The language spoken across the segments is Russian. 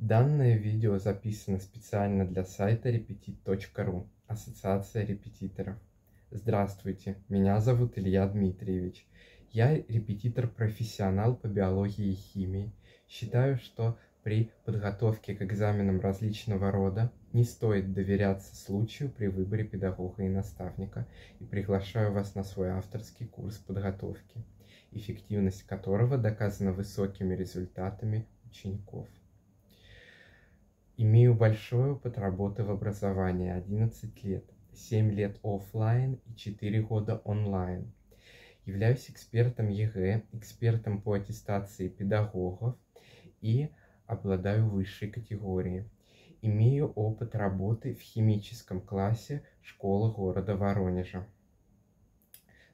Данное видео записано специально для сайта repetit.ru, Ассоциация репетиторов. Здравствуйте, меня зовут Илья Дмитриевич. Я репетитор-профессионал по биологии и химии. Считаю, что при подготовке к экзаменам различного рода не стоит доверяться случаю при выборе педагога и наставника и приглашаю вас на свой авторский курс подготовки, эффективность которого доказана высокими результатами учеников. Имею большой опыт работы в образовании 11 лет, 7 лет офлайн и 4 года онлайн. Являюсь экспертом ЕГЭ, экспертом по аттестации педагогов и обладаю высшей категорией. Имею опыт работы в химическом классе школы города Воронежа.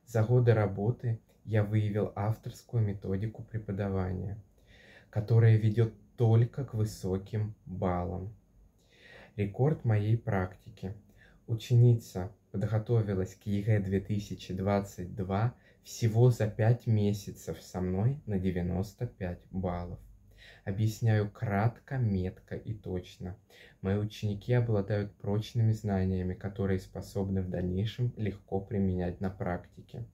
За годы работы я выявил авторскую методику преподавания, которая ведет только к высоким баллам. Рекорд моей практики. Ученица подготовилась к ЕГЭ 2022 всего за 5 месяцев со мной на 95 баллов. Объясняю кратко, метко и точно. Мои ученики обладают прочными знаниями, которые способны в дальнейшем легко применять на практике.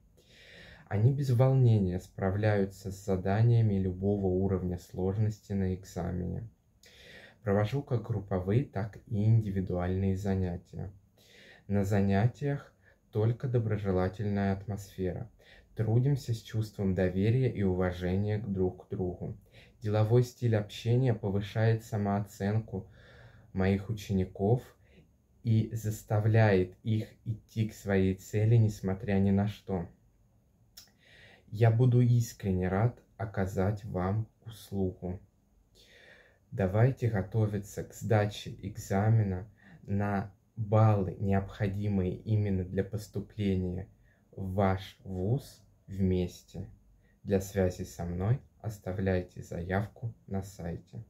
Они без волнения справляются с заданиями любого уровня сложности на экзамене. Провожу как групповые, так и индивидуальные занятия. На занятиях только доброжелательная атмосфера. Трудимся с чувством доверия и уважения друг к другу. Деловой стиль общения повышает самооценку моих учеников и заставляет их идти к своей цели, несмотря ни на что. Я буду искренне рад оказать вам услугу. Давайте готовиться к сдаче экзамена на баллы, необходимые именно для поступления в ваш вуз вместе. Для связи со мной оставляйте заявку на сайте.